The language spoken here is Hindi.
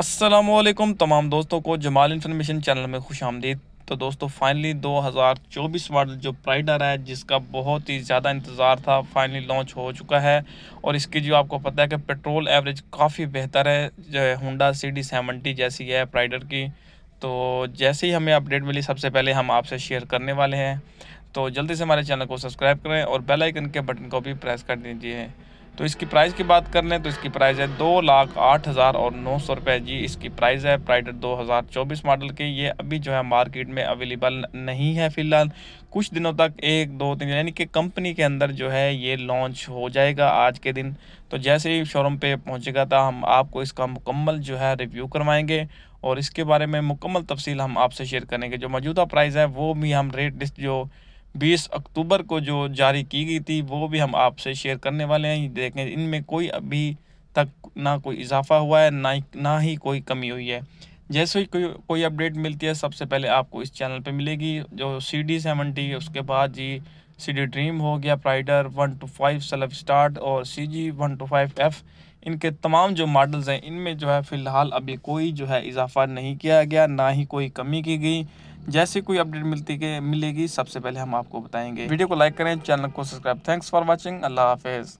असलम तमाम दोस्तों को जमाल इन्फॉर्मेशन चैनल में खुश आमदीद तो दोस्तों फाइनली 2024 मॉडल जो प्राइडर है जिसका बहुत ही ज़्यादा इंतज़ार था फाइनली लॉन्च हो चुका है और इसकी जो आपको पता है कि पेट्रोल एवरेज काफ़ी बेहतर है जो है होंडा सी डी सेवनटी जैसी है प्राइडर की तो जैसे ही हमें अपडेट मिली सबसे पहले हम आपसे शेयर करने वाले हैं तो जल्दी से हमारे चैनल को सब्सक्राइब करें और बेल आइकन के बटन को भी प्रेस कर दीजिए तो इसकी प्राइस की बात कर लें तो इसकी प्राइस है दो लाख आठ हज़ार और नौ सौ रुपये जी इसकी प्राइस है प्राइडर दो हज़ार चौबीस मॉडल की ये अभी जो है मार्केट में अवेलेबल नहीं है फ़िलहाल कुछ दिनों तक एक दो तीन यानी कि कंपनी के अंदर जो है ये लॉन्च हो जाएगा आज के दिन तो जैसे ही शोरूम पे पहुंचेगा था हम आपको इसका मुकम्मल जो है रिव्यू करवाएँगे और इसके बारे में मुकम्मल तफसील हम आपसे शेयर करेंगे जो मौजूदा प्राइस है वो भी हम रेट लिस्ट जो 20 अक्टूबर को जो जारी की गई थी वो भी हम आपसे शेयर करने वाले हैं देखें इनमें कोई अभी तक ना कोई इजाफा हुआ है ना ना ही कोई कमी हुई है जैसे ही कोई कोई अपडेट मिलती है सबसे पहले आपको इस चैनल पे मिलेगी जो सी डी सेवनटी उसके बाद जी सी डी ड्रीम हो गया Pridor one two five self start और C G one two five F इनके तमाम जो मॉडल्स हैं इनमें जो है फ़िलहाल अभी कोई जो है इजाफा नहीं किया गया ना ही कोई कमी की गई जैसे कोई अपडेट मिलती के मिलेगी सबसे पहले हम आपको बताएंगे वीडियो को लाइक करें चैनल को सब्सक्राइब थैंक्स फॉर वॉचिंग अल्लाह हाफिज़